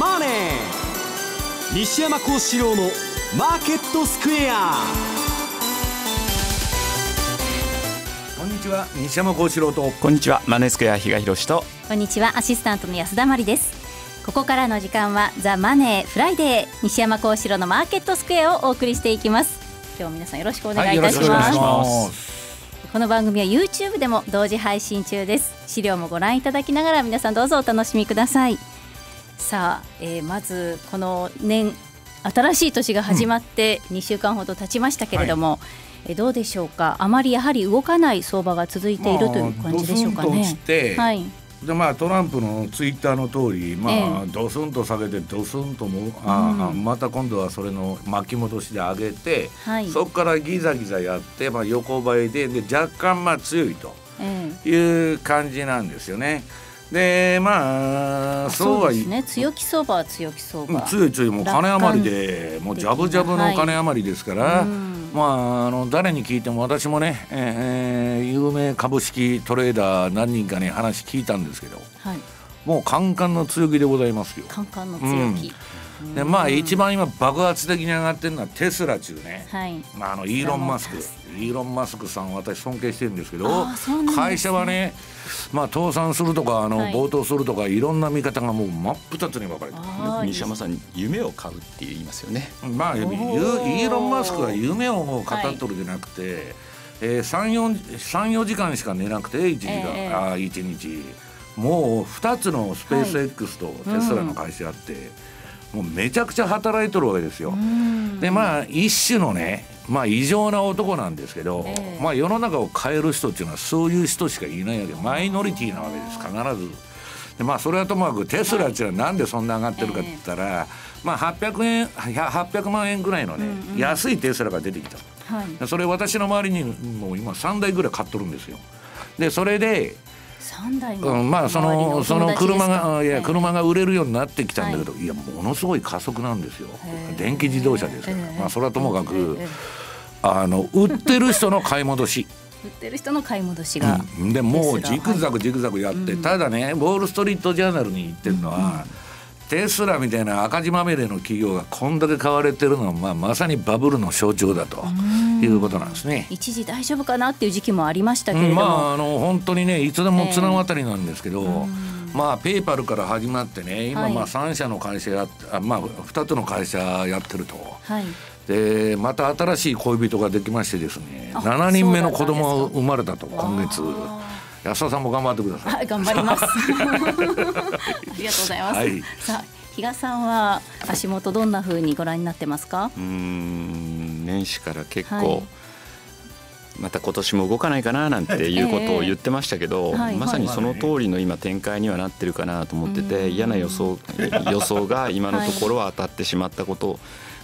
マネー」西山幸四郎の「マーケットスクエア」こんにちは西山幸四郎とこんにちはマネースクエア比嘉宏とこんにちはアシスタントの安田真理ですここからの時間は「ザ・マネーフライデー」西山幸四郎の「マーケットスクエア」をお送りしていきます今日皆さんよろしくお願いいたします、はい、この番組は YouTube でも同時配信中です資料もご覧いただきながら皆さんどうぞお楽しみくださいさあ、えー、まずこの年新しい年が始まって2週間ほど経ちましたけれども、うんはい、えどうでしょうかあまりやはり動かない相場が続いているという感じでしょうかね。まあ、はいでまあ、トランプのツイッターの通り、まあ、えドスンと下げてドスンともあ、うん、また今度はそれの巻き戻しで上げて、はい、そこからギザギザやって、まあ、横ばいでで若干まあ強いという感じなんですよね。えでまあそうはいうですね強気相場は強気相場強い強いもう金余りでもうジャブジャブの金余りですから、はい、まああの誰に聞いても私もね、えー、有名株式トレーダー何人かに話聞いたんですけど、はい、もうカンカンの強気でございますよ。カンカンの強気、うんでまあ一番今爆発的に上がってるのはテスラ中ね、はい、まああのイーロン・マスクイーロン・マスクさん私尊敬してるんですけど、ね、会社はねまあ倒産するとかあの、暴騰するとかいろんな見方がもう真っ二つに分かれて西山さん夢を買うって言いますよねまあイーロン・マスクは夢をもう語っとるじゃなくて、はいえー、34時間しか寝なくて1時間、えー、あ一日もう2つのスペース X とテスラの会社あって、はいうんもうめちゃくちゃ働いとるわけですよ。でまあ一種のねまあ異常な男なんですけど、えー、まあ世の中を変える人っていうのはそういう人しかいないわけマイノリティなわけです必ず。でまあそれはともかくテスラっていうのはなんでそんな上がってるかって言ったら、はいえー、まあ800円800万円ぐらいのね、うんうん、安いテスラが出てきた。はい、それ私の周りにもう今3台ぐらい買っとるんですよ。でそれで3台も、うん、まあそのその車がいや車が売れるようになってきたんだけど、はい、いやものすごい加速なんですよ電気自動車ですから、まあ、それはともかく、あの売ってる人の買い戻し 売ってる人の買い戻しが、うん、でもうジグザグジグザグやって、はい、ただねウォール・ストリート・ジャーナルに言ってるのは、うんテスラみたいな赤字まみれの企業がこんだけ買われてるのは、まあ、まさにバブルの象徴だということなんですね一時大丈夫かなっていう時期もありましたけれども、うん、まあ、あの本当にねいつでも綱渡りなんですけど、えー、まあ、ペイパルから始まってね今まあ3社の会社や、はい、まあ、2つの会社やってると。はいでまた新しい恋人ができましてですね7人目の子供が生まれたと今月。安田さんも頑張ってください、はい、頑張ります ありがとうございます、はい、さあ比嘉さんは足元どんな風にご覧になってますかうん年始から結構、はい、また今年も動かないかななんていうことを言ってましたけど、えーまさにその通りの今展開にはなってるかなと思ってて、はい、嫌な予想予想が今のところは当たってしまったこと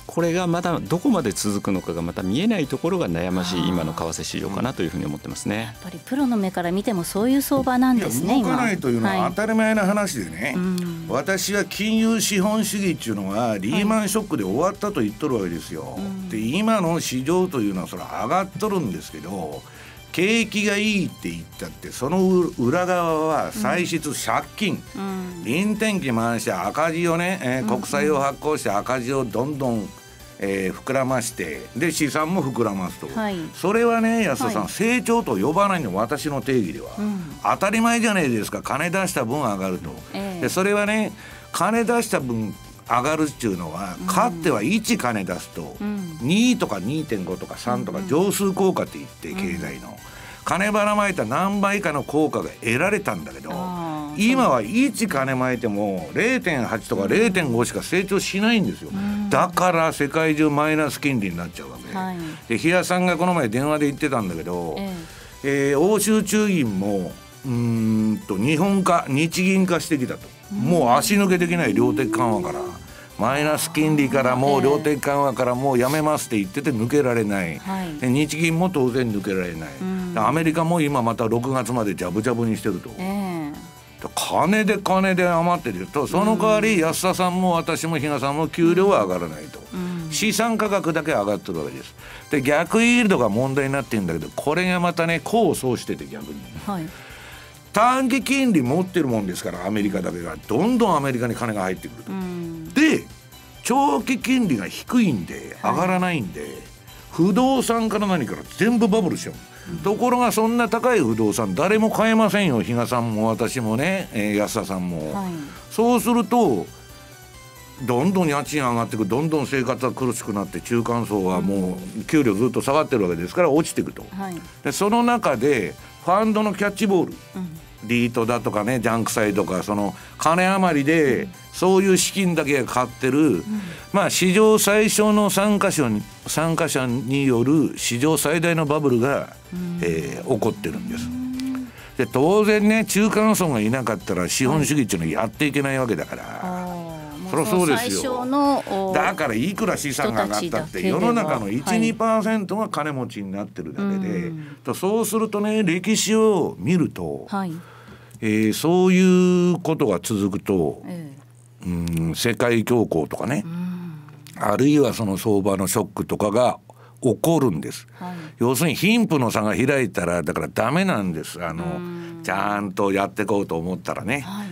これがまだどこまで続くのかがまた見えないところが悩ましい今の為替市場かなというふうに思ってますねやっぱりプロの目から見てもそういう相場なんですね動かないというのは当たり前な話でね、はい、私は金融資本主義っていうのはリーマンショックで終わったと言っとるわけですよ、はい、で今の市場というのはそれ上がっとるんですけど景気がいいって言ったってその裏側は歳出借金、うん、臨転機回して赤字をね、えー、国債を発行して赤字をどんどんえー、膨らましてで資産も膨らますと、はい、それはね安田さん、はい、成長と呼ばないの私の定義では、うん、当たり前じゃないですか金出した分上がると、えー、でそれはね金出した分上がるっていうのはかつては1金出すと2とか2.5とか3とか上数効果って言って経済の金ばらまいた何倍かの効果が得られたんだけど今は1金まいても0.8とか0.5しか成長しないんですよだから世界中マイナス金利になっちゃうわけで平さんがこの前電話で言ってたんだけどえ欧州中銀もうんと日本化日銀化してきたともう足抜けできない量的緩和から。マイナス金利からもう量的緩和からもうやめますって言ってて抜けられない、はい、日銀も当然抜けられない、うん、アメリカも今また6月までじゃぶじゃぶにしてると。えー、金で金で余ってるとその代わり安田さんも私も比嘉さんも給料は上がらないと、うん、資産価格だけ上がってるわけですで逆イールドが問題になってるんだけどこれがまたね功を奏してて逆に、はい、短期金利持ってるもんですからアメリカだけがどんどんアメリカに金が入ってくると。で長期金利が低いんで上がらないんで、はい、不動産から何から全部バブルしちゃう。ところがそんな高い不動産誰も買えませんよ比嘉さんも私もね、えー、安田さんも、はい、そうするとどんどん家賃上がっていくどんどん生活が苦しくなって中間層はもう給料ずっと下がってるわけですから落ちていくと、はい、でその中でファンドのキャッチボール、うんリートだとかねジャンク債とかその金余りでそういう資金だけが買ってる、うん、まあ史上最小の参加者に参加者による史上最大のバブルが、えー、起こってるんです。で当然ね中間層がいなかったら資本主義っていうのはやっていけないわけだから。そそうですよだからいくら資産が上がったって世の中の12%が金持ちになってるだけで、はい、そうするとね歴史を見ると、はい、えー、そういうことが続くと、えー、うん世界恐慌とかね、あるいはその相場のショックとかが起こるんです、はい、要するに貧富の差が開いたらだからダメなんですあのちゃんとやっていこうと思ったらね、はい、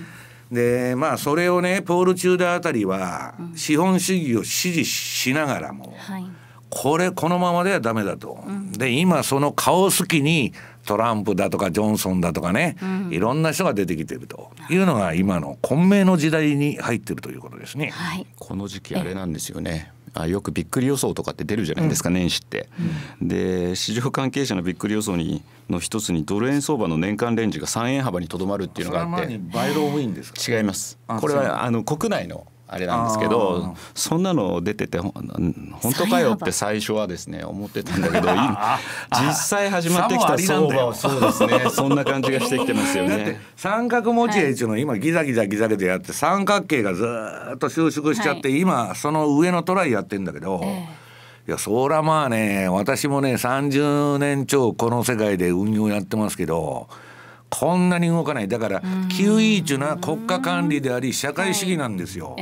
でまあそれをねポール・チューダーあたりは資本主義を支持しながらも、これこのままではダメだと。うん、で今その顔好きにトランプだとかジョンソンだとかね、うん、いろんな人が出てきてるというのが今の混迷の時代に入ってるということですね。はい、この時期あれなんですよね。あよくびっくり予想とかって出るじゃないですか、年始って。で市場関係者のびっくり予想にの一つにドル円相場の年間レンジが3円幅にとどまるっていうのがあってバイロウィンです違いますこれはあの国内のあれなんですけどそんなの出てて本当かよって最初はですね思ってたんだけど 実際始まってきた相場はそうですねそんな感じがしてきてますよね。三角持ち絵っていうの今ギザギザギザギザやって三角形がずっと収縮しちゃって、今その上のトライやってんだけど。いやそらまあね私もね30年超この世界で運用やってますけどこんなに動かないだから QE というのは国家管理であり社会主義なんですよ、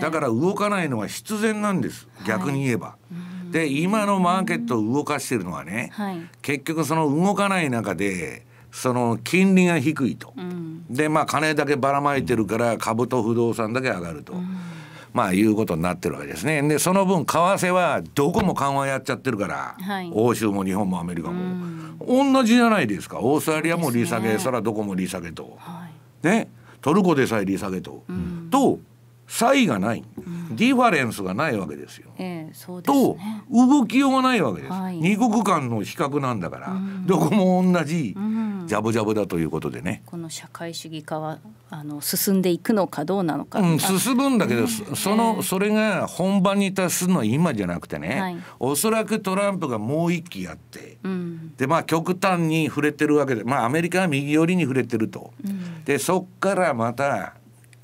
だから動かないのは必然なんです逆に言えば。で今のマーケットを動かしてるのはね、結局その動かない中でその金利が低いと、でまあ金だけばらまいてるから株と不動産だけ上がると。まあいうことになってるわけですね。でその分為替はどこも緩和やっちゃってるから、はい、欧州も日本もアメリカも同じじゃないですかオーストラリアも利下げ、ね、そらどこも利下げと。はい、ねトルコでさえ利下げと。と差異がない、うん、ディファレンスがないわけですよ。えーすね、と動きようがないわけです、はい、二国間の比較なんだから、うん、どこも同じジャブジャブだということでね。この社会主義化はあの進んでいくのかどうなのか、うん、進むんだけど、そのそれが本番に達すのは今じゃなくてね、はい、おそらくトランプがもう一期やって、でまあ極端に触れてるわけでまあアメリカは右寄りに触れてると、でそっからまた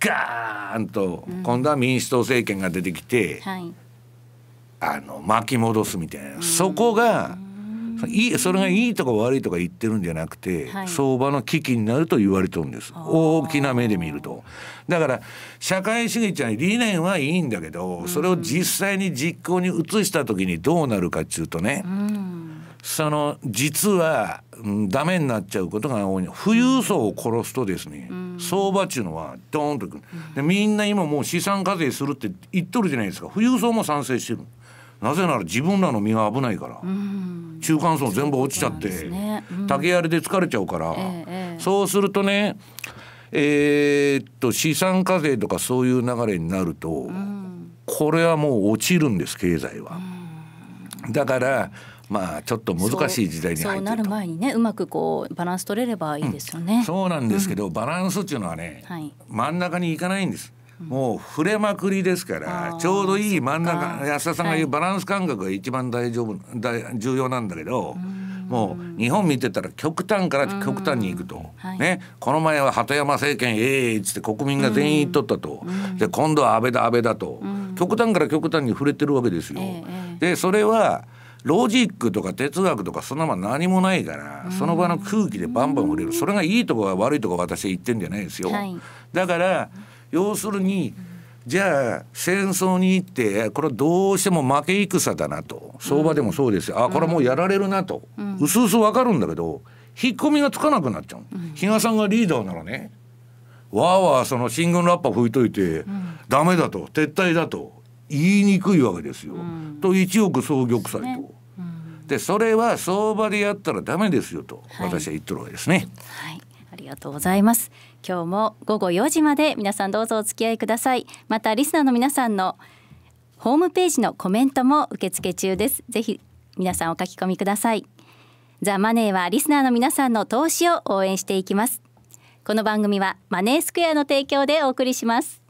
ガーンと、今度は民主党政権が出てきて、はい、あの巻き戻すみたいな、そこがいいそれがいいとか悪いとか言ってるんじゃなくて、はい、相場の危機になると言われてるんです大きな目で見るとだから社会主義ちゃん理念はいいんだけど、それを実際に実行に移した時にどうなるかっちゅうとね、うんその実は、うん、ダメになっちゃうことが多い富裕層を殺すとですね、うん、相場っていうのはドーンとくる、うん、でみんな今もう資産課税するって言っとるじゃないですか富裕層も賛成してるなぜなら自分らの身が危ないから、中間層全部落ちちゃって、ね、竹槍で疲れちゃうから、えそうするとねえー、っと資産課税とかそういう流れになると、これはもう落ちるんです経済は。だからまあちょっと難しい時代にそうなる前にねうまくこうバランス取れればいいですよね、うん、そうなんですけど、うん、バランスっていうのはね、はい、真ん中に行かないんですもう触れまくりですからちょうどいい真ん中安田さんが言うバランス感覚が一番大丈夫、はい、重要なんだけど。もう日本見てたら極端から極端にいくと、はい、ね、この前は鳩山政権ええー、っつって国民が全員言っとったと、で今度は安倍だ安倍だと、極端から極端に触れてるわけですよ。でそれはロジックとか哲学とかそんなもん何もないからその場の空気でバンバン触れるそれがいいとこは悪いとこ私は言ってんじゃないですよ。はい、だから要するにじゃあ戦争に行ってこれはどうしても負け戦だなと相場でもそうですよ、うん、あこれもうやられるなと、うん、薄々わかるんだけど引っ込みがつかなくなっちゃう、うん、比嘉さんがリーダーならねわーわーその進軍ラッパ吹いといて、うん、ダメだと撤退だと言いにくいわけですよ。うん、と一億総玉砕と。ねでそれは相場でやったらダメですよと私は言ってるわけですね、はい、はい、ありがとうございます今日も午後4時まで皆さんどうぞお付き合いくださいまたリスナーの皆さんのホームページのコメントも受付中ですぜひ皆さんお書き込みくださいザ・マネーはリスナーの皆さんの投資を応援していきますこの番組はマネースクエアの提供でお送りします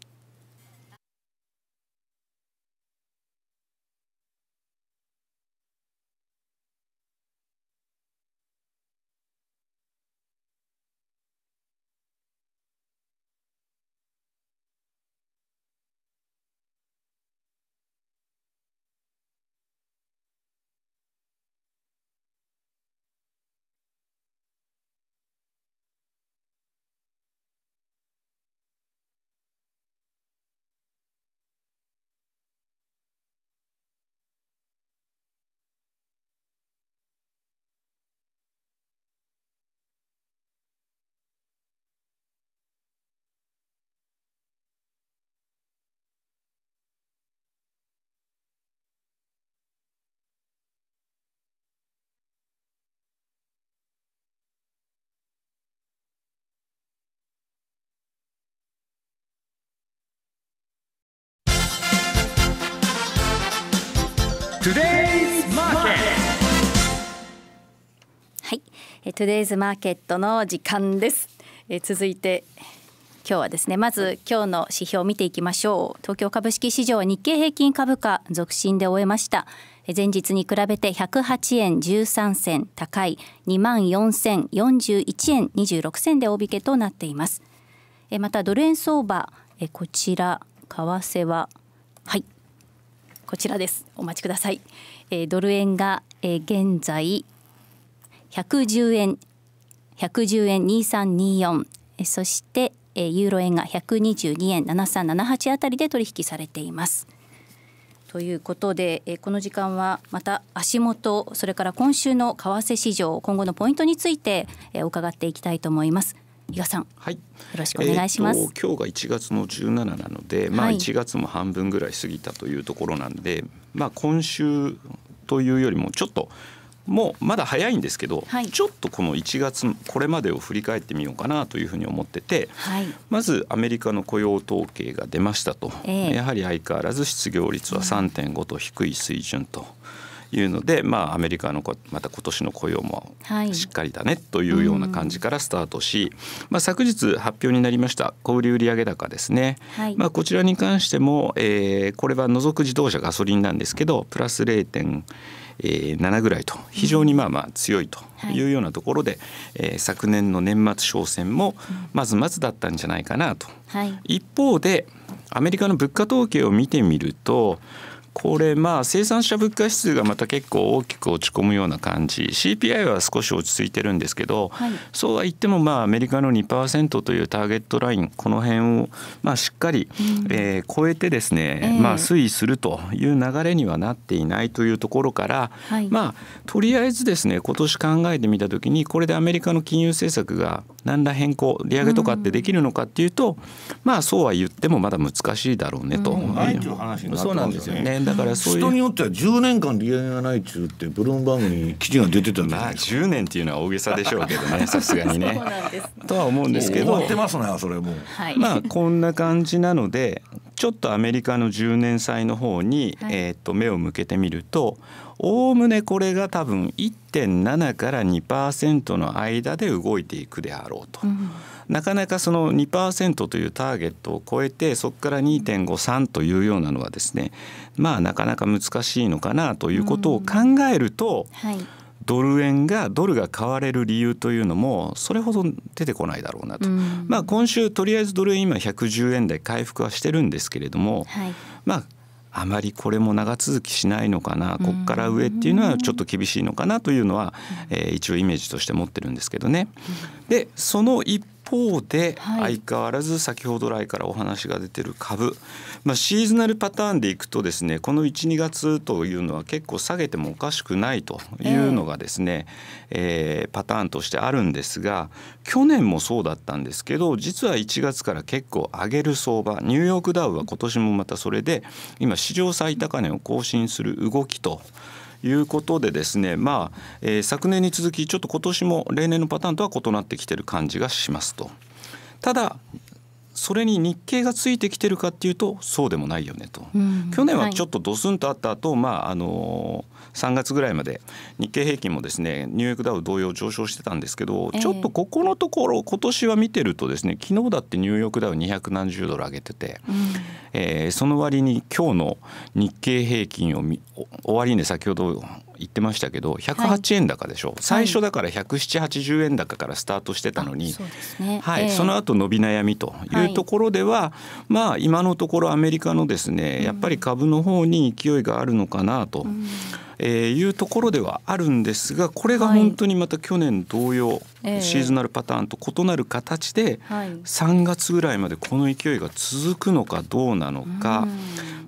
Today's m a r はい、Today's m a r の時間です。え続いて今日はですねまず今日の指標を見ていきましょう東京株式市場日経平均株価続伸で終えました前日に比べて108円13銭高い2万4041円26銭で大引けとなっていますまたドル円相場こちら為替はこちらですお待ちください、えー、ドル円が、えー、現在110円110円2324そして、えー、ユーロ円が122円7378あたりで取引されていますということで、えー、この時間はまた足元それから今週の為替市場今後のポイントについて、えー、伺っていきたいと思います伊賀さん、はい、よろしくお願いします。えー、今日が1月の17なので、まあ1月も半分ぐらい過ぎたというところなんで、はい、まあ今週というよりもちょっと。もうまだ早いんですけど、はい、ちょっとこの1月これまでを振り返ってみようかなというふうに思ってて、はい、まずアメリカの雇用統計が出ましたと、えー、やはり相変わらず失業率は3.5と低い水準と、いうので、まあ、アメリカのまた今年の雇用もしっかりだねというような感じからスタートし、まあ、昨日発表になりました小売売上高ですね、まあ、こちらに関しても、えー、これは除く自動車ガソリンなんですけどプラス0.1%。えー、7ぐらいと非常にまあまあ強いというようなところで、はい、えー、昨年の年末商戦もまずまずだったんじゃないかなと、はい、一方でアメリカの物価統計を見てみるとこれまあ生産者物価指数がまた結構大きく落ち込むような感じ CPI は少し落ち着いてるんですけど、はい、そうは言ってもまあアメリカの2%というターゲットラインこの辺をまあしっかり、うえ超えてですね、まあ推移するという流れにはなっていないというところから、はい、まあとりあえずですね今年考えてみた時にこれでアメリカの金融政策が何ら変更利上げとかってできるのかっていうと、うん、まあそうは言ってもまだ難しいだろうねと、うん、そうなんですよね。だからそういう人によっては10年間利上げがないっちゅうってブルームバーグに記事が出てたんだまあ10年っていうのは大げさでしょうけどね さすがにね。とは思うんですけど終わってますねそれも、はい、まあこんな感じなのでちょっとアメリカの10年債の方に、はい、えっと目を向けてみるとおおむねこれが多分1.7から2%の間で動いていくであろうと。うんなかなかその2%というターゲットを超えてそこから2.53というようなのはですねまあなかなか難しいのかなということを考えると、はいドル円がドルが買われる理由というのもそれほど出てこないだろうなと、うん、まあ、今週とりあえずドル円今110円台回復はしてるんですけれども、はい、まああまりこれも長続きしないのかなここから上っていうのはちょっと厳しいのかなというのは、うん、えー、一応イメージとして持ってるんですけどね。でその一方で相変わらず先ほど来からお話が出てる株、まあ、シーズナルパターンでいくとですねこの12月というのは結構下げてもおかしくないというのがですね、えー、えー、パターンとしてあるんですが去年もそうだったんですけど実は1月から結構上げる相場ニューヨークダウは今年もまたそれで今史上最高値を更新する動きと。いうことでですね、まあえー、昨年に続きちょっと今年も例年のパターンとは異なってきてる感じがしますと。ただそれに日経がついてきてるかっていうとそうでもないよねと、うん、去年はちょっとドスンとあった後、はい、まああのー、3月ぐらいまで日経平均もですねニューヨークダウ同様上昇してたんですけど、えー、ちょっとここのところ今年は見てるとですね昨日だってニューヨークダウ270ドル上げてて、うん、えー、その割に今日の日経平均を見終わりに先ほど言ってましたけど108円高でしょ、はい、最初だから10780円高からスタートしてたのに、はい、その後伸び悩みというところでは、はい、まあ今のところアメリカのですねやっぱり株の方に勢いがあるのかなと。うんえー、いうところではあるんですがこれが本当にまた去年同様、はい、シーズナルパターンと異なる形で、えー、3月ぐらいまでこの勢いが続くのかどうなのか、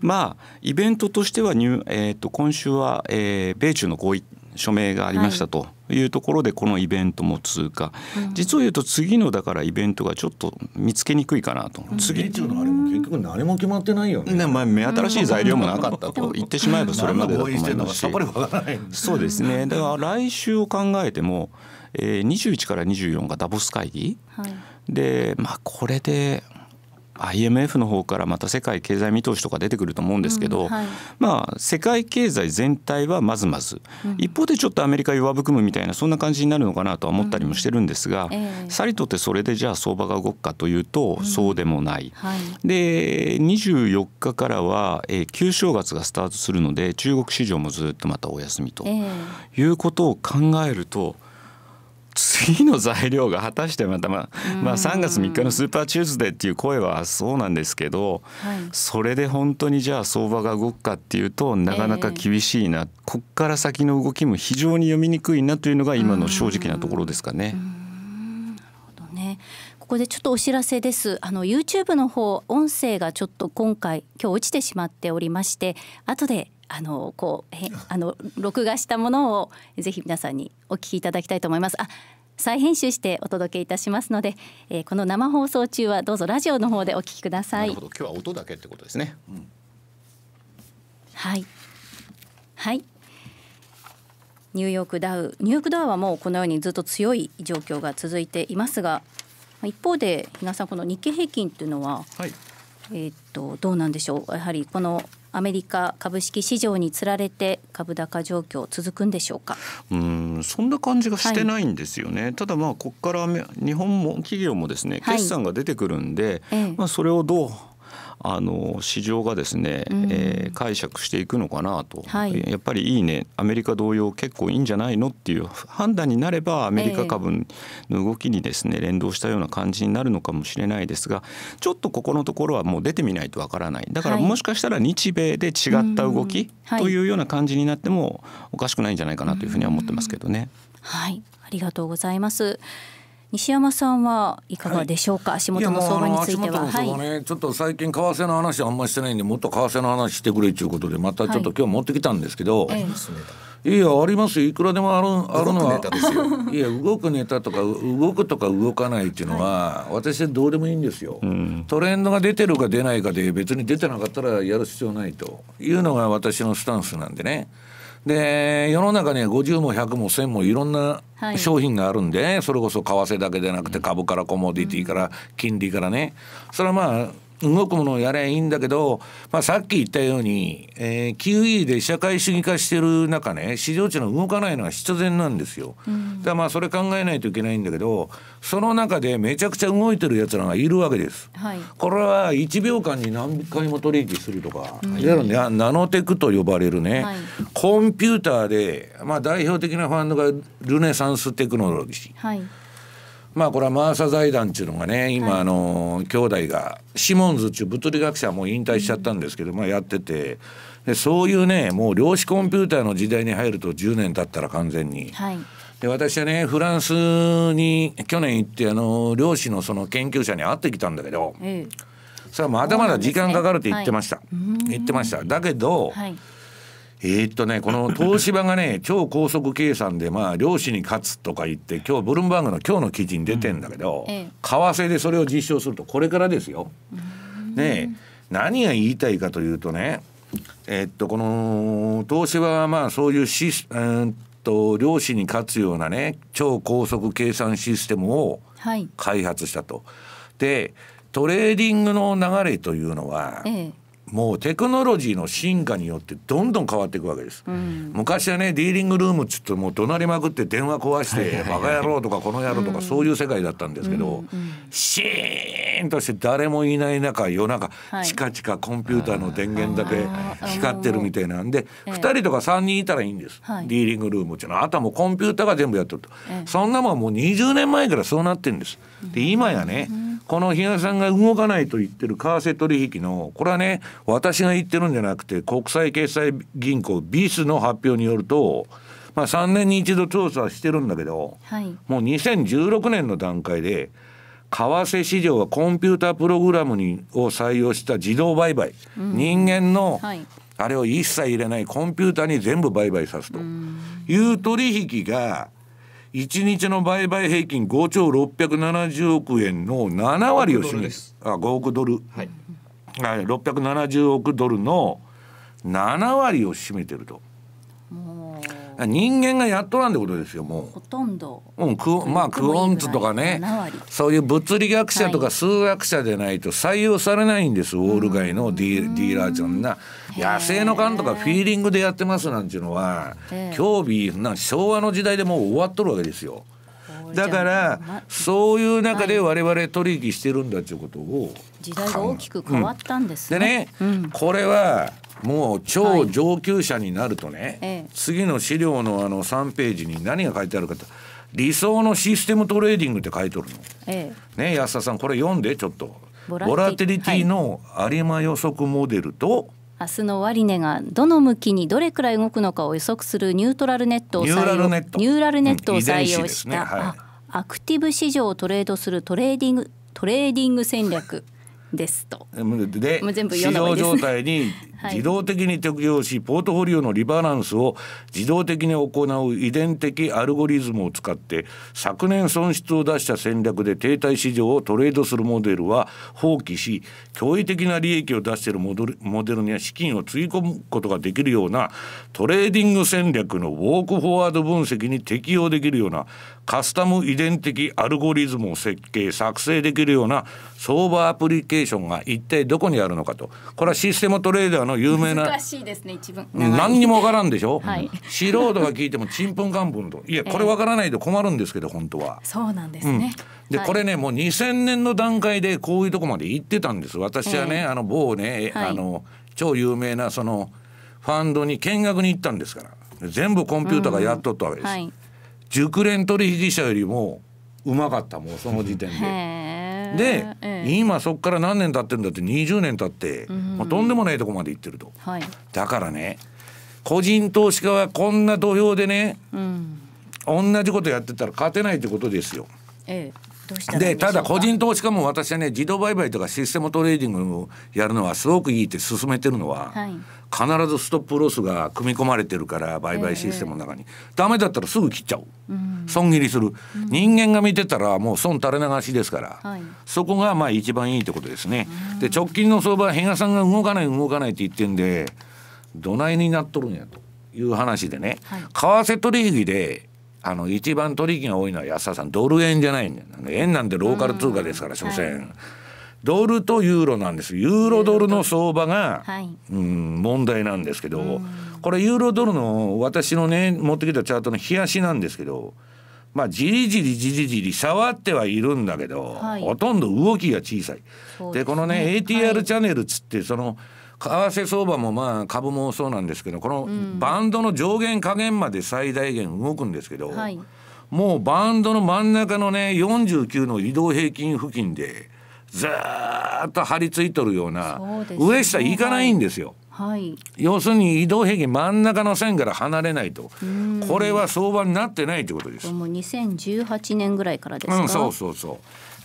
まあイベントとしてはニュ、えー、と今週は、えー、米中の合意署名がありましたというところでこのイベントも通過、うん、実を言うと次のだからイベントがちょっと見つけにくいかなと、うん、次っていうのあれも結局何も決まってないよね、ねまあ、目新しい材料もなかったと言ってしまえばそれまでだと思いますしそうですねだから来週を考えても、えー、21から24がダボス会議、はい、でまあこれで IMF の方からまた世界経済見通しとか出てくると思うんですけど、うんはい、まあ世界経済全体はまずまず、うん、一方でちょっとアメリカ弱含むみたいなそんな感じになるのかなとは思ったりもしてるんですが、うんえー、さりとってそれでじゃあ相場が動くかというと、そうでもない。はい、で24日からは、えー、旧正月がスタートするので中国市場もずっとまたお休みと、えー、いうことを考えると。次の材料が果たしてまた、まあ、まあ3月3日のスーパーチューズデーっていう声はそうなんですけど、はい、それで本当にじゃあ相場が動くかっていうとなかなか厳しいな、えー、こっから先の動きも非常に読みにくいなというのが今の正直なところですかね。なるほどねここでちょっとお知らせです。あの YouTube の方音声がちょっと今回今日落ちてしまっておりまして、後であのこうあの録画したものをぜひ皆さんにお聞きいただきたいと思います。あ、再編集してお届けいたしますので、えー、この生放送中はどうぞラジオの方でお聞きください。今日は音だけってことですね。うん、はいはいニューヨークダウニューヨークダウはもうこのようにずっと強い状況が続いていますが一方で皆さんこの日経平均っていうのは、はい、えっとどうなんでしょうやはりこのアメリカ株式市場につられて株高状況続くんでしょうかうんそんな感じがしてないんですよね、はい、ただまあここから日本も企業もですね決算が出てくるんで、はいええ、まあ、それをどうあの市場がですね、えー、解釈していくのかなと、はい、やっぱりいいねアメリカ同様結構いいんじゃないのっていう判断になればアメリカ株の動きにですね、えー、連動したような感じになるのかもしれないですがちょっとここのところはもう出てみないとわからないだからもしかしたら日米で違った動きというような感じになってもおかしくないんじゃないかなというふうには思ってますけどね。はい、ありがとうございます。西山さんはいかがでしょうか、はい、足元の相場については、ねはい、ちょっと最近為替の話あんましてないんでもっと為替の話してくれということでまたちょっと今日持ってきたんですけど、はい、いやありますいくらでもあるあるのはいや動くネタとか動くとか動かないっていうのは、はい、私はどうでもいいんですよ、うん、トレンドが出てるか出ないかで別に出てなかったらやる必要ないというのが私のスタンスなんでね。で世の中には50も100も1000もいろんな商品があるんで、はい、それこそ為替だけでなくて株からコモディティから金利からねそれはまあ動くものをやればいいんだけど、まあ、さっき言ったように、えー、QE で社会主義化してる中ね市場値の動かないのは必然なんですよ。うん、だまあそれ考えないといけないんだけどその中でめちゃくちゃ動いてるやつらがいるわけです。はい、これは1秒間に何回も取引するとか、うん、いわゆるナノテクと呼ばれるね、はい、コンピューターで、まあ、代表的なファンドがルネサンステクノロジー。はいまあこれはマーサ財団っていうのがね今あの兄弟がシモンズっていう物理学者もう引退しちゃったんですけど、まあ、やっててでそういうねもう量子コンピューターの時代に入ると10年経ったら完全に。で私はねフランスに去年行ってあの漁師のその研究者に会ってきたんだけど、それはまだまだ時間かかるって言ってました、言ってましただけど、はい、えー、っとね、この 東芝がね、超高速計算で、まあ、漁師に勝つとか言って、今日ブルームバーグの今日の記事に出てんだけど、うん、為替でそれを実証すると、これからですよ。ね何が言いたいかというとね、えー、っと、この東芝はまあ、そういうシス、うんと、漁師に勝つようなね、超高速計算システムを開発したと。はい、で、トレーディングの流れというのは、ええもうテクノロジーの進化によってどんどん変わっていくわけです、うん、昔はねディーリングルームっつってもう怒鳴りまくって電話壊して「バカ野郎」とか「この野郎」とかそういう世界だったんですけど、うん、シーンとして誰もいない中夜中、はい、チカチカコンピューターの電源だけ光ってるみたいなんで2人とか3人いたらいいんです、はい、ディーリングルームっていうのはあとはもうコンピューターが全部やってると、そんなもんもう20年前からそうなってるんです。で今やね、うんこの日嘉さんが動かないと言ってる為替取引のこれはね私が言ってるんじゃなくて国際決済銀行ビスの発表によると、まあ、3年に一度調査してるんだけど、はい、もう2016年の段階で為替市場はコンピュータープログラムにを採用した自動売買、うん、人間の、はい、あれを一切入れないコンピューターに全部売買さすという取引が1日の売買平均5兆670億円の7割を占めるあ5億ドル、はいはい、670億ドルの7割を占めてると。人間がやっとなんてことですよもうほとんど、うん、クまあクオンツとかねそういう物理学者とか数学者でないと採用されないんです、はい、ウォール街のディディーラーちゃんな野生の勘とかフィーリングでやってますなんていうのは興味な昭和の時代でもう終わっとるわけですよ。だからそういう中で我々取引してるんだということを時代が大きく変わったんですね。うん、でね、これはもう超上級者になるとね、はい次の資料のあの3ページに何が書いてあるかと理想のシステムトレーディングって書いてるの。ええ、ね安田さんこれ読んでちょっと。ボラティリティの有馬予測モデルと明日の終値がどの向きにどれくらい動くのかを予測するニュートラルネットを採用ニューラルネットを採用した、ねはい、アクティブ市場をトレードするトレーディングトレーディング戦略ですと。で、もう全部市場状態に自動的に適用しポートフォリオのリバランスを自動的に行う遺伝的アルゴリズムを使って昨年損失を出した戦略で停滞市場をトレードするモデルは放棄し驚異的な利益を出しているモデルには資金をつぎ込むことができるようなトレーディング戦略のウォークフォワード分析に適用できるようなカスタム遺伝的アルゴリズムを設計作成できるような相場アプリケーションが一体どこにあるのかとこれはシステムトレーダーの有名な難しいですね一文何にもわからんでしょ、はい、素人が聞いてもちんぷんかんぷんといやこれわからないと困るんですけど本当はそうなんですね、うん、で、はい、これねもう2000年の段階でこういうとこまで行ってたんです私はね、えー、あの某ね、はい、あの超有名なそのファンドに見学に行ったんですから全部コンピューターがやっとったわけです、うんはい、熟練取引者よりもうまかったもうその時点で。で、え今そこから何年経ってるんだって20年経って、うん、まあ、とんでもないとこまで行ってると、はい、だからね個人投資家はこんな土俵でね、うん、同じことやってたら勝てないってことですよ。えでただ個人投資家も私はね自動売買とかシステムトレーディングをやるのはすごくいいって進めてるのは、はい、必ずストップロスが組み込まれてるから売買システムの中に、えー、ダメだったらすぐ切っちゃう、うん、損切りする、うん、人間が見てたらもう損垂れ流しですから、はい、そこがまあ一番いいってことですね、うん、で直近の相場は比嘉さんが動かない動かないって言ってんでどないになっとるんやという話でね、はい、為替取引であの一番取引が多いのは安田さんドル円じゃないんだよ円なんてローカル通貨ですから所詮、はい、ドルとユーロなんですユーロドルの相場が、はい、うん問題なんですけどこれユーロドルの私のね持ってきたチャートの冷やしなんですけどまあじりじりじりじり触ってはいるんだけど、はい、ほとんど動きが小さい。で、ね、このね ATR チャンネルっつってその、為替相場もまあ株もそうなんですけどこのバンドの上限下限まで最大限動くんですけど、はい、もうバンドの真ん中のね49の移動平均付近でずっと張り付いとるような上下行かないんですよ。はい、要するに移動平均真ん中の線から離れないとこれは相場になってないということです。もう2018年ぐらいからですか、うん、そうそうそう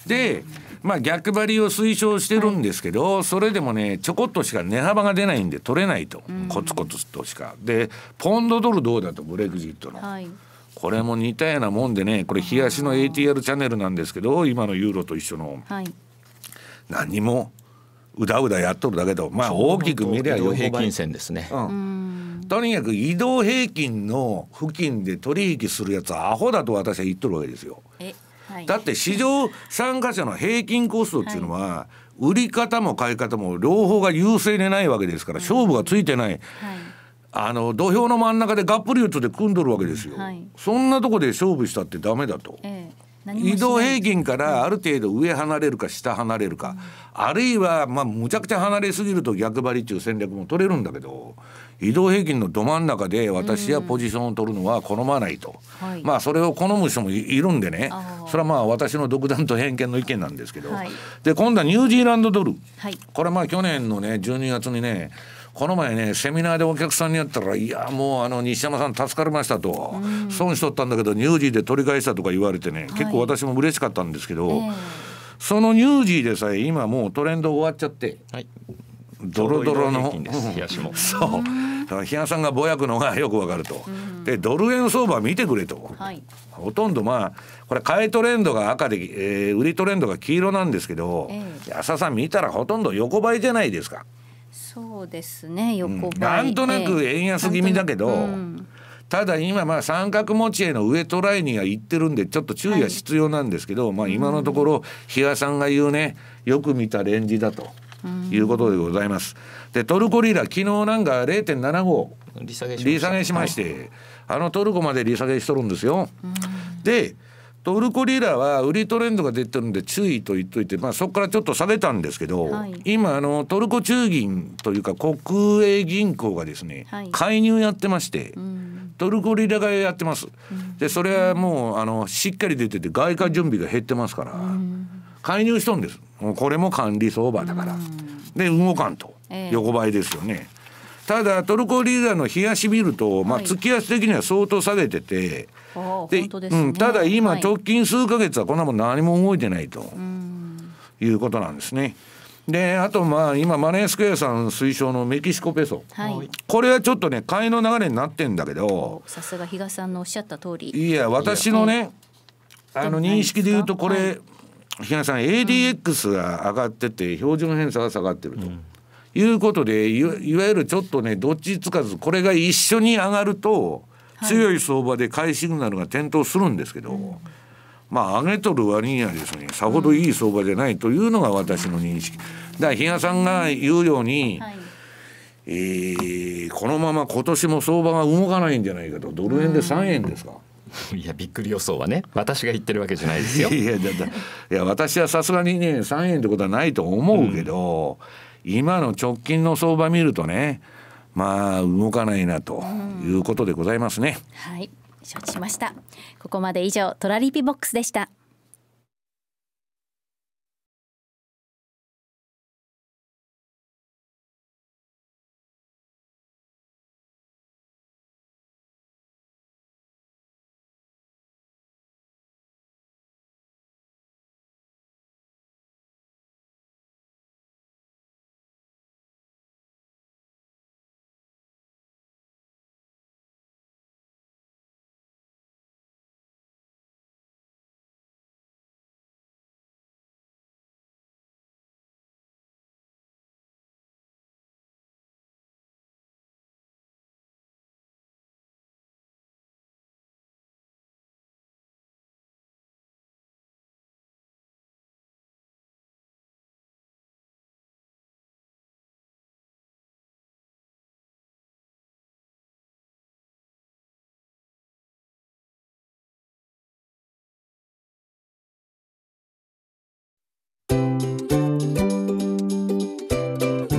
でまあ逆張りを推奨してるんですけど、はい、それでもねちょこっとしか値幅が出ないんで取れないと、うん、コツコツとしか。でポンドドルどうだとブレグジットの。はいこれも似たようなもんでねこれ東の ATR チャンネルなんですけど今のユーロと一緒の、はい、何もうだうだやっとるだけどまあ大きく見りゃ横平均線ですね、うん、とにかく移動平均の付近で取引するやつはアホだと私は言っとるわけですよ。だって市場参加者の平均コストっていうのは、はい、売り方も買い方も両方が優勢でないわけですから、勝負がついてない。あの土俵の真ん中でがっぷり打つで組んどるわけですよ、そんなとこで勝負したってダメだと、え移動平均からある程度上離れるか下離れるか、うん、あるいはまあむちゃくちゃ離れすぎると逆張りっていう戦略も取れるんだけど移動平均のど真ん中で私やポジションを取るのは好まないと、はい、まあそれを好む人もいるんでねそれはまあ私の独断と偏見の意見なんですけど、はい、で今度はニュージーランドドル、はい、これまあ去年のね12月にねこの前ねセミナーでお客さんにやったら「いやもうあの西山さん助かりましたと」損しとったんだけどニュージーで取り返したとか言われてね、結構私も嬉しかったんですけど、えー、そのニュージーでさえ今もうトレンド終わっちゃって。はいドロドロの、うん、そうからさんがぼやくのがよくわかると、うん、でドル円相場見てくれと、はい、ほとんどまあこれ買いトレンドが赤で、えー、売りトレンドが黄色なんですけど、えー、安田さん見たらほとんど横ばいじゃないですか。そうですね横ばい、うん、なんとなく円安気味だけど、えーうん、ただ今まあ三角持ちへの上トライには行ってるんでちょっと注意は必要なんですけど、はい、まあ今のところ比嘉さんが言うねよく見たレンジだと。いうことでございます。でトルコリラ昨日なんか0.75利下げしましげしまして、はい、あのトルコまで利下げしとるんですよ。でトルコリラは売りトレンドが出てるんで注意と言っといて、まあ、そこからちょっと下げたんですけど、はい、今あのトルコ中銀というか国営銀行がですね、はい、介入やってまして、うん、トルコリラ買いやってます、うん、でそれはもうあのしっかり出てて外貨準備が減ってますから、うん、介入しとんです。これも管理相場だから、で動かんと横ばいですよね。ただトルコリーダーの冷やし見ると、まあ、月足的には相当下げてて、で、うん、ただ今、直近数か月はこんなもん何も動いてないということなんですね。であとまあ今マネースクエアさん推奨のメキシコペソ、はい、これはちょっとね買いの流れになってんだけどさすが比嘉さんのおっしゃった通りいや私のねあの認識で言うとこれ、はい、日嘉さん ADX が上がってて標準偏差が下がってると。いうことでいわゆるちょっとねどっちつかずこれが一緒に上がると、強い相場で買いシグナルが点灯するんですけど、まあ上げとる割にはですねさほどいい相場じゃないというのが私の認識。だから比嘉さんが言うように、はいえー、このまま今年も相場が動かないんじゃないかとドル円で3円ですか、いやびっくり予想はね私が言ってるわけじゃないですよいやだだいや私はさすがにね3円ってことはないと思うけど、うん、今の直近の相場見るとねまあ動かないなということでございますね、うん、はい承知しましたここまで以上トラリピボックスでした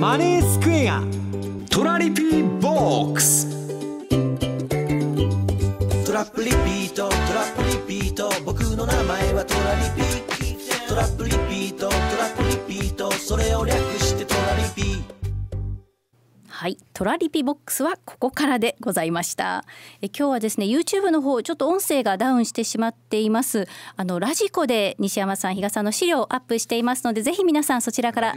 マネースクエアトラリピーボックストラップリピートトラップリピート僕の名前はトラリピートラップリピートトラップリピートそれを略してトラリピーはいトラリピボックスはここからでございましたえ今日はですね YouTube の方ちょっと音声がダウンしてしまっていますあのラジコで西山さん比嘉さんの資料をアップしていますのでぜひ皆さんそちらから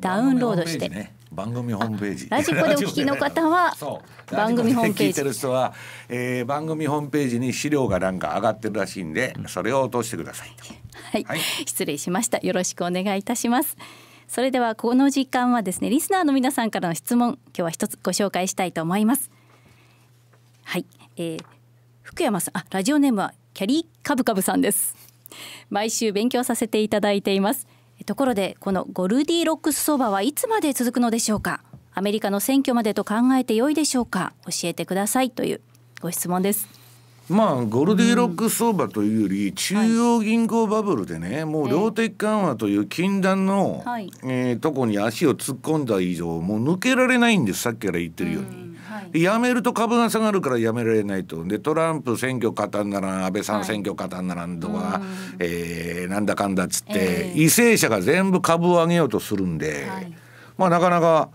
ダウンロードして、番組ホームページラジコでお聞きの方は番組ホームページ聞いてる人は、えー、番組ホームページに資料がなんか上がってるらしいんでそれを落としてください、はい、はい、失礼しましたよろしくお願いいたしますそれではこの時間はですねリスナーの皆さんからの質問今日は一つご紹介したいと思いますはい、えー、福山さんあラジオネームはキャリーカブカブさんです毎週勉強させていただいていますところでこのゴルディロックス相場はいつまで続くのでしょうかアメリカの選挙までと考えて良いでしょうか教えてくださいというご質問ですまあゴルディロック相場というより、中央銀行バブルでね、もう量的緩和という禁断の、ええとこに足を突っ込んだ以上もう抜けられないんですさっきから言ってるように。やめると株が下がるからやめられないとでトランプ選挙勝たんなら安倍さん選挙勝たんならんとか、はえなんだかんだっつって、為政者が全部株を上げようとするんで、まあなかなか。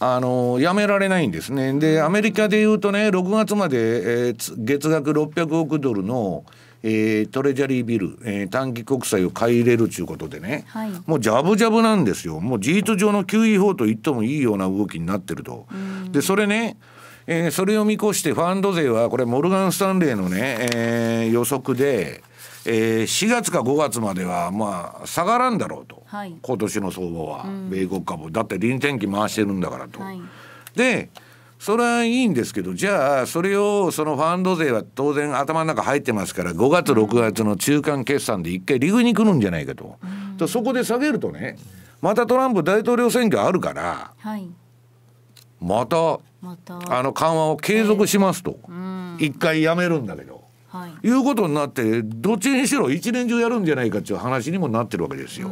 あのやめられないんですね。でアメリカでいうとね6月まで、えー、月額600億ドルの、えー、トレジャリービル、えー、短期国債を買い入れるということでね、はい、もうジャブジャブなんですよもう事実上の q e 法と言ってもいいような動きになってると。でそれねえー、それを見越してファンド税はこれモルガン・スタンレーのね、えー、予測でえー、4月か5月まではまあ下がらんだろうと、はい、今年の相場は、米国株だって臨転機回してるんだからと。はい、でそれはいいんですけどじゃあそれをそのファンド税は当然頭の中入ってますから5月6月の中間決算で一回リ食に来るんじゃないかと、うん、そこで下げるとねまたトランプ大統領選挙あるから、はい、またあの緩和を継続しますと一、えーうん、回やめるんだけど。はい、いうことになってどっちにしろ一年中やるんじゃないかっていう話にもなってるわけですよ。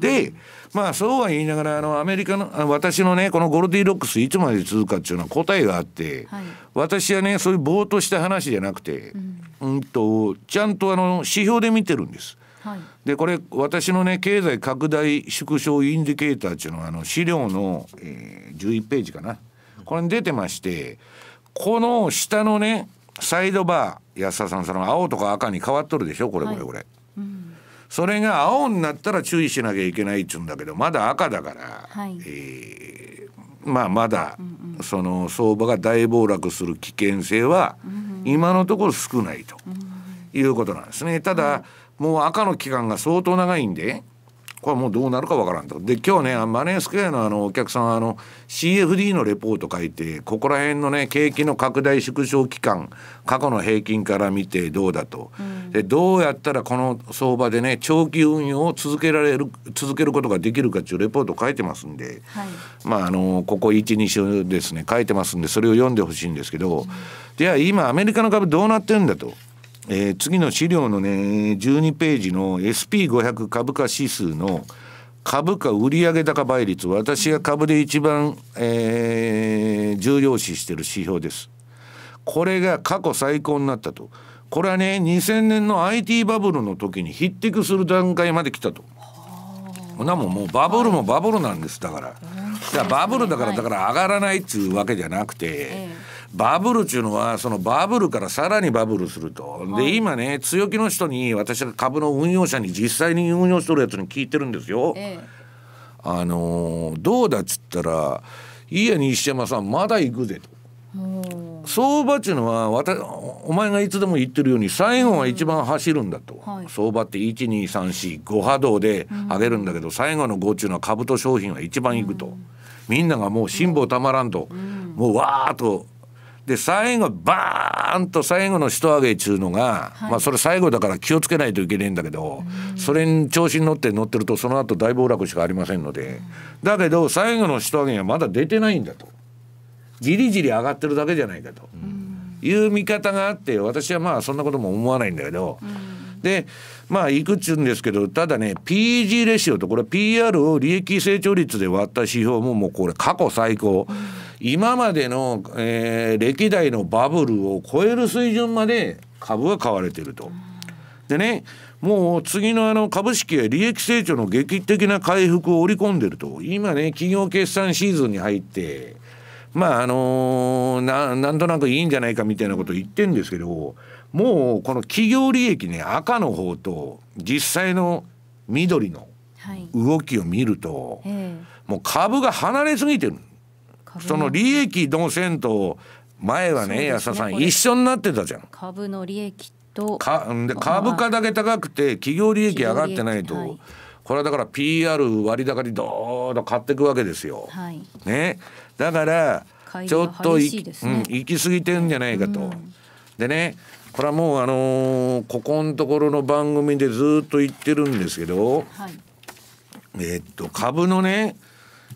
でまあそうは言いながらあのアメリカの私のねこのゴルディロックスいつまで続くかっていうのは答えがあって、はい、私はねそういうぼーっとした話じゃなくて、うん、うんとちゃんとあの指標で見てるんです。はい、でこれ私のね経済拡大縮小インディケーターっていうのはあの資料の、えー、11ページかなこれに出てましてこの下のねサイドバー安田さんその青とか赤に変わっとるでしょこれこれこれ、はいうん、それが青になったら注意しなきゃいけないっちゅうんだけどまだ赤だから、はい、えー、まあまだ、その相場が大暴落する危険性は、今のところ少ないと、いうことなんですね。ただ、もう赤の期間が相当長いんでこれはもうどうなるかわからんと。で今日ねマネースクエアのあのお客さんあの CFD のレポート書いてここら辺のね景気の拡大縮小期間過去の平均から見てどうだと、うん、でどうやったらこの相場でね長期運用を続けられる続けることができるかっていうレポート書いてますんで、はい、まああのここ12週ですね書いてますんでそれを読んでほしいんですけど、じゃあ今アメリカの株どうなってるんだと。えー、次の資料のね12ページの SP500 株価指数の株価売上高倍率私が株で一番、えー、重要視してる指標ですこれが過去最高になったとこれはね2000年の IT バブルの時に匹敵する段階まで来たとこんなもんもうバブルもバブルなんですだから、だからバブルだからだから上がらないっつうわけじゃなくて、バブルっていうのはそのバブルからさらにバブルすると、はい、で今ね強気の人に私が株の運用者に実際に運用しとるやつに聞いてるんですよ。ええ、あのどうだっつったら「いや西山さんまだ行くぜ」と。相場っていうのは私お前がいつでも言ってるように最後は一番走るんだと、うんはい、相場って12345波動で上げるんだけど、うん、最後の5っていうのは株と商品は一番いくと、うん、みんながもう辛抱たまらんと、もうわーっとで最後バーンと最後の一上げっちゅうのが、はい、まあそれ最後だから気をつけないといけないんだけど、それに調子に乗って乗ってるとその後大暴落しかありませんので、だけど最後の一上げはまだ出てないんだとじりじり上がってるだけじゃないかと、いう見方があって私はまあそんなことも思わないんだけど。でまあいくっうんですけどただね p g レシオとこれ PR を利益成長率で割った指標ももうこれ過去最高。う今までの、えー、歴代のバブルを超える水準まで株は買われてると。でねもう次のあの株式や利益成長の劇的な回復を織り込んでると今ね企業決算シーズンに入ってまああのー、なんとなくいいんじゃないかみたいなこと言ってんですけどもうこの企業利益ね赤の方と実際の緑の動きを見ると、はい、もう株が離れすぎてる。その利益の線と前はね、ね安田さん一緒になってたじゃん。株の利益とかで株価だけ高くて企業利益上がってないと、これはだから PR 割高にどーっと買っていくわけですよ。はい、ね、だからちょっと、ね、うん、行き過ぎてんじゃないかと。うん、でねこれはもうあのー、ここのところの番組でずっと言ってるんですけど、はい、えっと株のね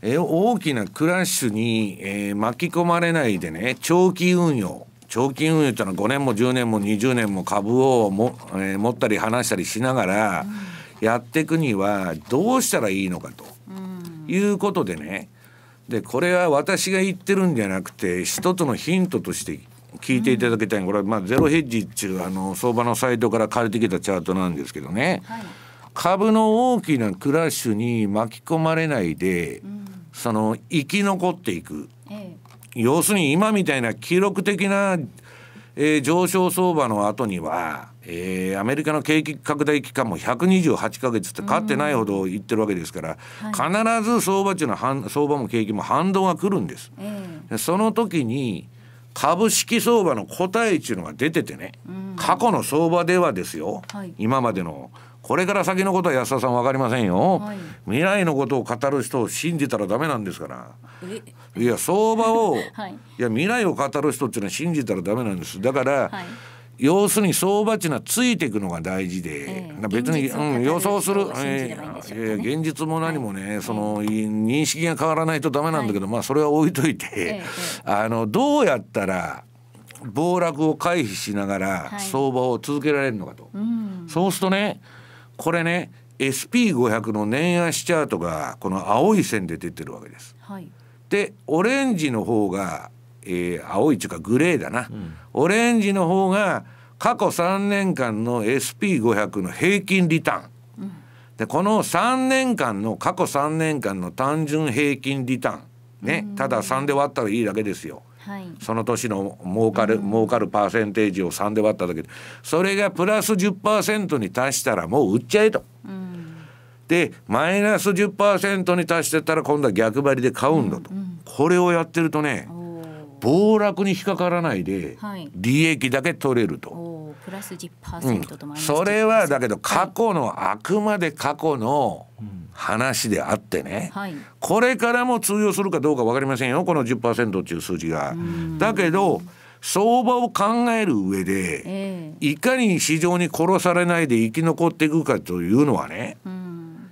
えー、大きなクラッシュに、えー、巻き込まれないでね長期運用長期運用ってのは5年も10年も20年も株をも、えー、持ったり離したりしながらやっていくにはどうしたらいいのかと、いうことでねでこれは私が言ってるんじゃなくて一つのヒントとして聞いていただきたい、ん、これはまあゼロヘッジっちゅうあの相場のサイトから借りてきたチャートなんですけどね、はい、株の大きなクラッシュに巻き込まれないで、うんその生き残っていく、ええ、要するに今みたいな記録的な、えー、上昇相場の後には、えー、アメリカの景気拡大期間も128か月って勝ってないほど言ってるわけですから、はい、必ず相場中の反相場も景気も反動が来るんです。え、その時に株式相場の答えっていうのが出ててね、過去の相場ではですよ、はい、今までのこれから先のことは安田さん分かりませんよ、はい、未来のことを語る人を信じたらダメなんですからいや相場を、はい、いや未来を語る人っていうのは信じたらダメなんですだから、はい要するに相場値がついていくのが大事で、えー、別に、うん、予想する、えー、ね、現実も何もね、はい、その認識が変わらないとダメなんだけど、はい、まあそれは置いといて、はい、あのどうやったら暴落を回避しながら相場を続けられるのかと、そうするとねこれね SP500 の年足チャートがこの青い線で出てるわけです。はい、でオレンジの方が、えー、青いっていうかグレーだな、うん、オレンジの方が過去3年間の SP500 の平均リターン、うん、でこの3年間の過去3年間の単純平均リターンね、ただ3で割ったらいいだけですよ。はい、その年の儲かる、うん、儲かるパーセンテージを3で割っただけでそれがプラス10%に達したらもう売っちゃえと。うん、でマイナス10%に達してたら今度は逆張りで買うんだと、うんうん、これをやってるとね暴落に引っかからないで、利益だけ取れると。はい、プラス10%とうん、それはだけど過去の、あくまで過去の、話であってね、はい、これからも通用するかどうか分かりませんよこの10%っていう数字が。だけど相場を考える上で、えー、いかに市場に殺されないで生き残っていくかというのはね、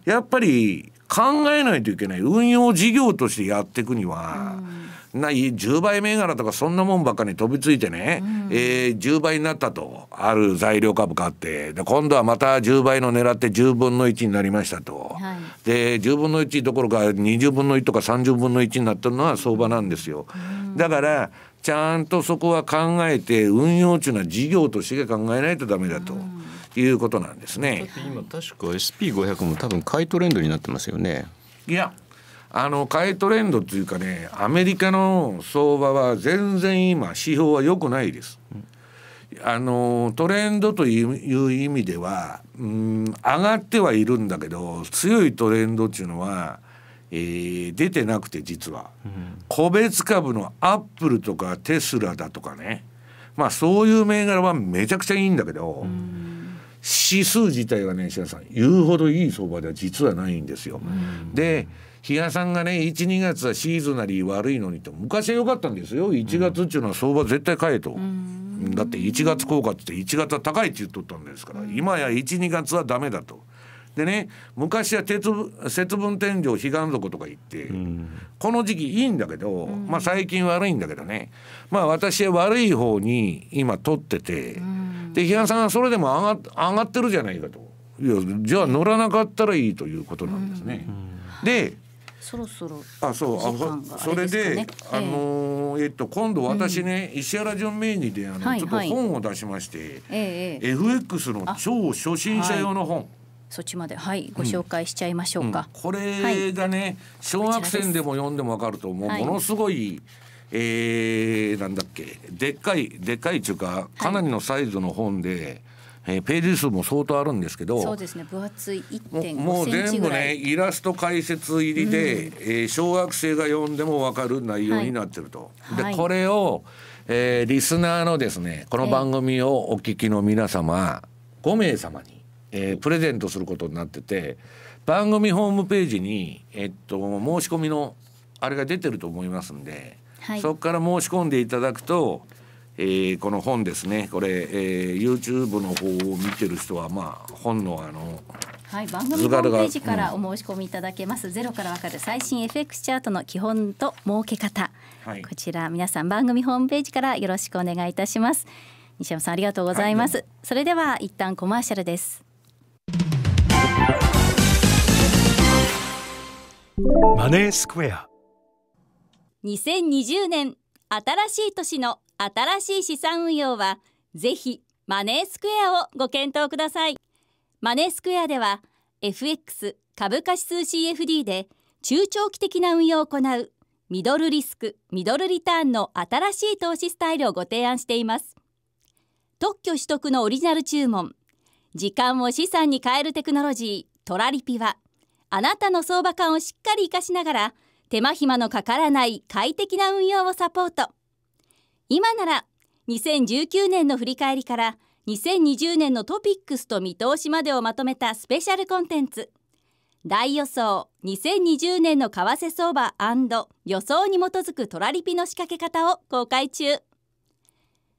やっぱり考えないといけない運用事業としてやっていくには、ない10倍銘柄とかそんなもんばっかに飛びついてね、うん、えー、10倍になったとある材料株買ってで今度はまた10倍の狙って10分の1になりましたと、はい、で10分の1どころか20分の1とか30分の1になったのは相場なんですよ。うん、だからちゃんとそこは考えて運用中な事業として考えないとダメだと。うんいうことなんですね。今確か s p 5 0も多分買いトレンドになってますよね。いやあの買いトレンドというかねアメリカの相場は全然今指標は良くないです。あのトレンドという意味ではうん上がってはいるんだけど強いトレンドっていうのは、えー、出てなくて実は、うん、個別株のアップルとかテスラだとかねまあそういう銘柄はめちゃくちゃいいんだけど。うん指数自体はね、田さん、言うほどいい相場では実はないんですよ。で、比嘉さんがね12月はシーズナリー悪いのにと昔は良かったんですよ1月っていうのは相場絶対買えと。だって1月効果って1月は高いって言っとったんですから今や12月はダメだと。でね昔は鉄節分天井彼岸底とか言って、うん、この時期いいんだけど、まあ最近悪いんだけどねまあ私は悪い方に今取ってて、うん、で平さんはそれでも上が上がってるじゃないかといやじゃあ乗らなかったらいいということなんですね。でそろそろあそうあそれで、あのえっと今度私ね、石原純名にであの、ちょっと本を出しまして、ええ、FX の超初心者用の本、そっちまではいご紹介しちゃいましょうか、これがね、小学生でも読んでもわかると思う、ものすごいえー、なんだっけでっかいでっかいっていうかかなりのサイズの本で、えー、ページ数も相当あるんですけどそうですね分厚い1.5もう全部ねイラスト解説入りで、うん、えー、小学生が読んでも分かる内容になってると。はい、でこれを、えー、リスナーのですねこの番組をお聞きの皆様、えー、5名様に、えー、プレゼントすることになってて番組ホームページに、えっと、申し込みのあれが出てると思いますんで、はい、そこから申し込んでいただくと。えー、この本ですねこれ、えー、YouTube の方を見てる人はまあ本のあのはい、番組ホームページからお申し込みいただけます、うん、ゼロからわかる最新 FX チャートの基本と儲け方、はい、こちら皆さん番組ホームページからよろしくお願いいたします西山さんありがとうございます、はい、それでは一旦コマーシャルですマネースクエア2020年新しい年の新しい資産運用はぜひマネースクエアをご検討くださいマネースクエアでは FX 株価指数 CFD で中長期的な運用を行うミドルリスクミドルリターンの新しい投資スタイルをご提案しています特許取得のオリジナル注文時間を資産に変えるテクノロジートラリピはあなたの相場感をしっかり活かしながら手間暇のかからない快適な運用をサポート今なら2019年の振り返りから2020年のトピックスと見通しまでをまとめたスペシャルコンテンツ大予想2020年の為替相場予想に基づくトラリピの仕掛け方を公開中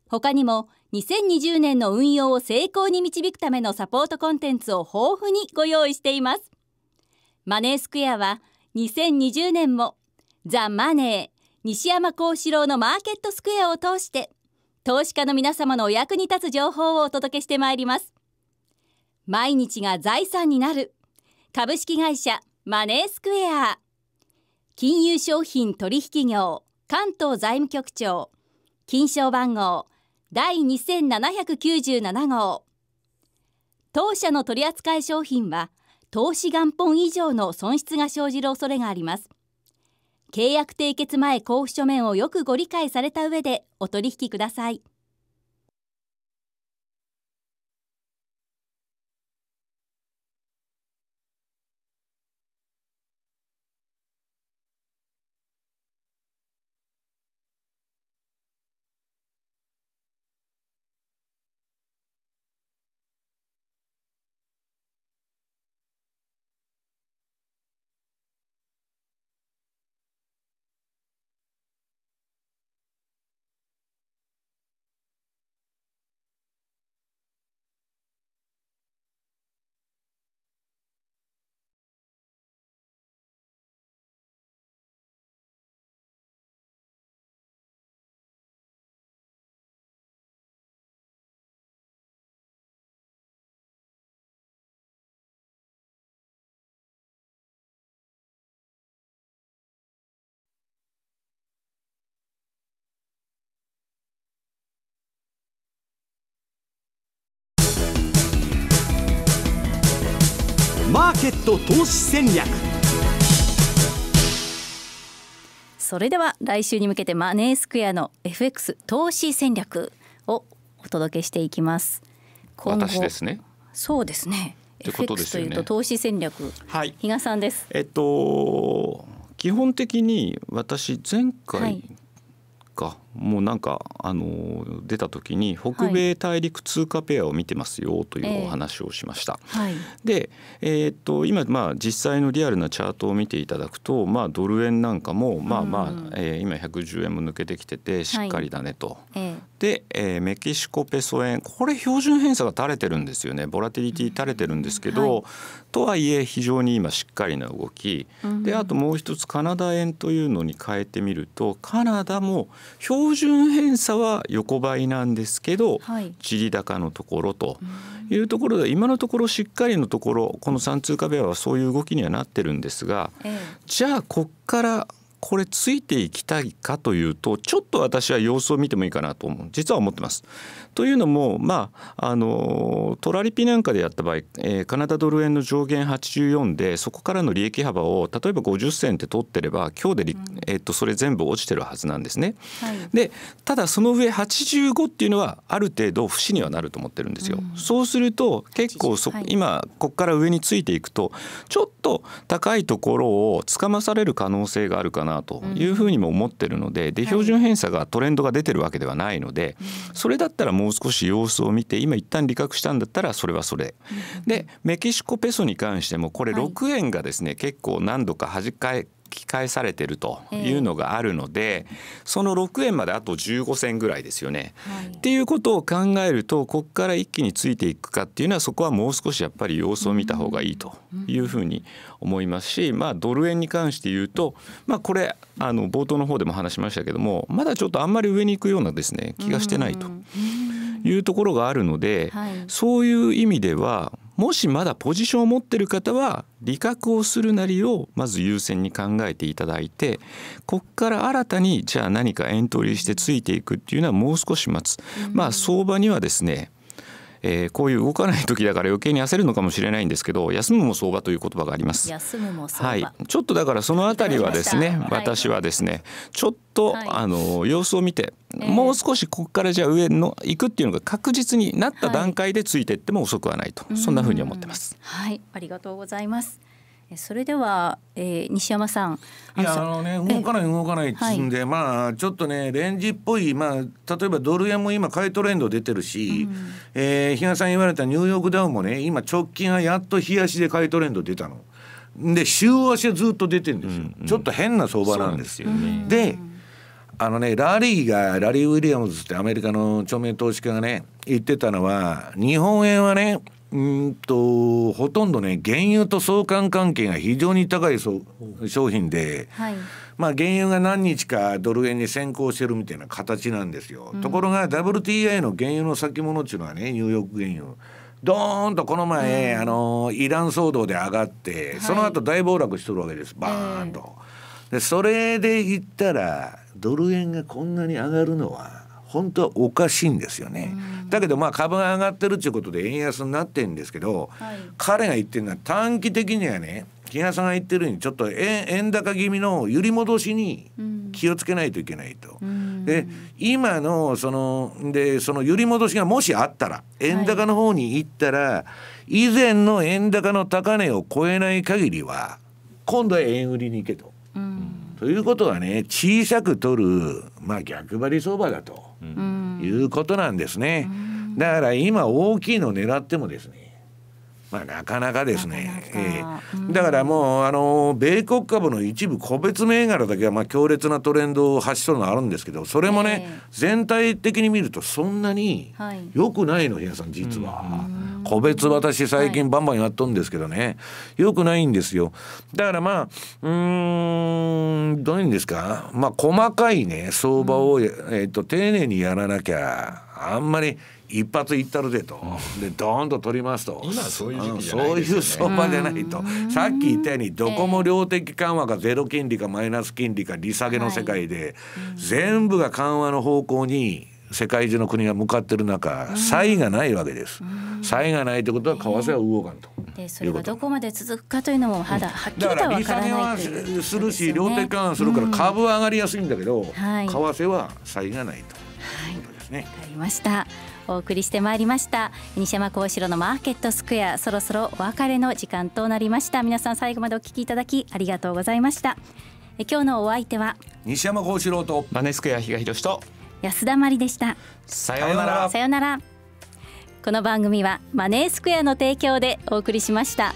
他にも2020年の運用を成功に導くためのサポートコンテンツを豊富にご用意していますマネースクエアは2020年もザ・マネ西山幸四郎のマーケットスクエアを通して投資家の皆様のお役に立つ情報をお届けしてまいります毎日が財産になる株式会社マネースクエア金融商品取引業関東財務局長金賞番号第2797号当社の取扱い商品は投資元本以上の損失が生じる恐れがあります契約締結前交付書面をよくご理解された上でお取引くださいーケット投資戦略それでは来週に向けてマネースクエアの FX 投資戦略をお届けしていきます私ですねそうですねというとですいうと投資戦略、はい、比嘉さんです。えっと基本的に私前回もうなんかあの出た時に北米大陸通貨ペアを見てますよというお話をしました。はい、で、えー、っと今まあ実際のリアルなチャートを見ていただくと、まあ、ドル円なんかもまあまあ、うん、えー、今110円も抜けてきててしっかりだねと。はい、で、えー、メキシコペソ円これ標準偏差が垂れてるんですよねボラティリティ垂れてるんですけど、はい、とはいえ非常に今しっかりな動き、うん、であともう一つカナダ円というのに変えてみるとカナダも標準偏差は横ばいなんですけど、はい、地理高のところと。いうところで今のところしっかりのところこの3通貨ベアはそういう動きにはなってるんですが、ええ、じゃあこっからこれついていきたいかというとちょっと私は様子を見てもいいかなと思う実は思ってます。というのもまああのトラリピなんかでやった場合、えー、カナダドル円の上限84でそこからの利益幅を例えば50銭って取ってれば今日で、えー、っとそれ全部落ちてるはずなんですね。はい、でただその上85っていうのはある程度節にはなると思ってるんですよ。うん、そうすると結構そ、はい、今ここから上についていくとちょっと高いところをつかまされる可能性があるかななというふうにも思ってるのでで標準偏差がトレンドが出てるわけではないのでそれだったらもう少し様子を見て今一旦利確したんだったらそれはそれでメキシコペソに関してもこれ6円がですね結構何度か弾かえき返されてるというのがあるので、えー、その6円まであと15銭ぐらいですよね。はい、っていうことを考えるとここから一気についていくかっていうのはそこはもう少しやっぱり様子を見た方がいいというふうに思いますし、まあ、ドル円に関して言うと、まあ、これあの冒頭の方でも話しましたけどもまだちょっとあんまり上に行くようなですね気がしてないと。いうところがあるので、はい、そういう意味ではもしまだポジションを持ってる方は利確をするなりをまず優先に考えていただいてこっから新たにじゃあ何かエントリーしてついていくっていうのはもう少し待つ、うん、まあ相場にはですねえー、こういう動かない時だから余計に焦るのかもしれないんですけど休むも相場という言葉があります休むもはい、ちょっとだからそのあたりはですね、私はですねちょっと、はい、あの様子を見て、えー、もう少しここからじゃ上の行くっていうのが確実になった段階でついていっても遅くはないと、はい、そんなふうに思ってます。はいありがとうございますそれでは、えー、西山さんいやあのね動かない動かないっつんで、はい、まあちょっとねレンジっぽいまあ例えばドル円も今買いトレンド出てるし、うん、えー、日嘉さん言われたニューヨークダウンもね今直近はやっと日足で買いトレンド出たの。で週足はずっと出てるんですよ、うんうん、ちょっと変な相場なんですよ。で、ね、あのねラリーがラリー・ウィリアムズってアメリカの著名投資家がね言ってたのは日本円はねうんとほとんどね原油と相関関係が非常に高い商品で、はい、まあ原油が何日かドル円に先行してるみたいな形なんですよ、うん、ところが WTI の原油の先物っていうのはねニューヨーク原油ドーンとこの前、うん、あのイラン騒動で上がって、その後大暴落しとるわけですバーンと。でそれで言ったらドル円がこんなに上がるのは本当はおかしいんですよね。だけどまあ株が上がってるっていうことで円安になってるんですけど、はい、彼が言ってるのは短期的にはね木原さんが言ってるようにちょっと円円高気味の揺り戻しに気をつけないといけないと。で今のそのでその揺り戻しがもしあったら円高の方に行ったら、はい、以前の円高の高値を超えない限りは今度は円売りに行けと。うんということはね小さく取る、まあ、逆張り相場だと、いうことなんですね。だから今大きいのを狙ってもですねまあ、なかなかですねえだからもうあの米国株の一部個別銘柄だけはまあ強烈なトレンドを発しそうなのあるんですけどそれもね、えー、全体的に見るとそんなに良くないの皆さん実は。個別私最近バンバンやっとんですけどね、はい、くないんですよだからまあうんどういうんですかまあ細かいね相場を、えっと丁寧にやらなきゃあんまり一発いったるでと、でドーンと取りますと今そういう相場でないとさっき言ったようにどこも量的緩和がゼロ金利かマイナス金利か利下げの世界で、はい、全部が緩和の方向に世界中の国が向かってる中差異がないわけです。差異がないということは為替は動かんと。でそれがどこまで続くかというのもまだはっきりとは分からないという、ね、するし量的緩和するから株は上がりやすいんだけど、為替は差異がないということですね。わ、はい、かりました。お送りしてまいりました西山幸四郎のマーケットスクエアそろそろお別れの時間となりました皆さん最後までお聞きいただきありがとうございましたえ今日のお相手は西山幸四郎とマネスクエア東嘉と安田真理でしたさようならさようならこの番組はマネースクエアの提供でお送りしました。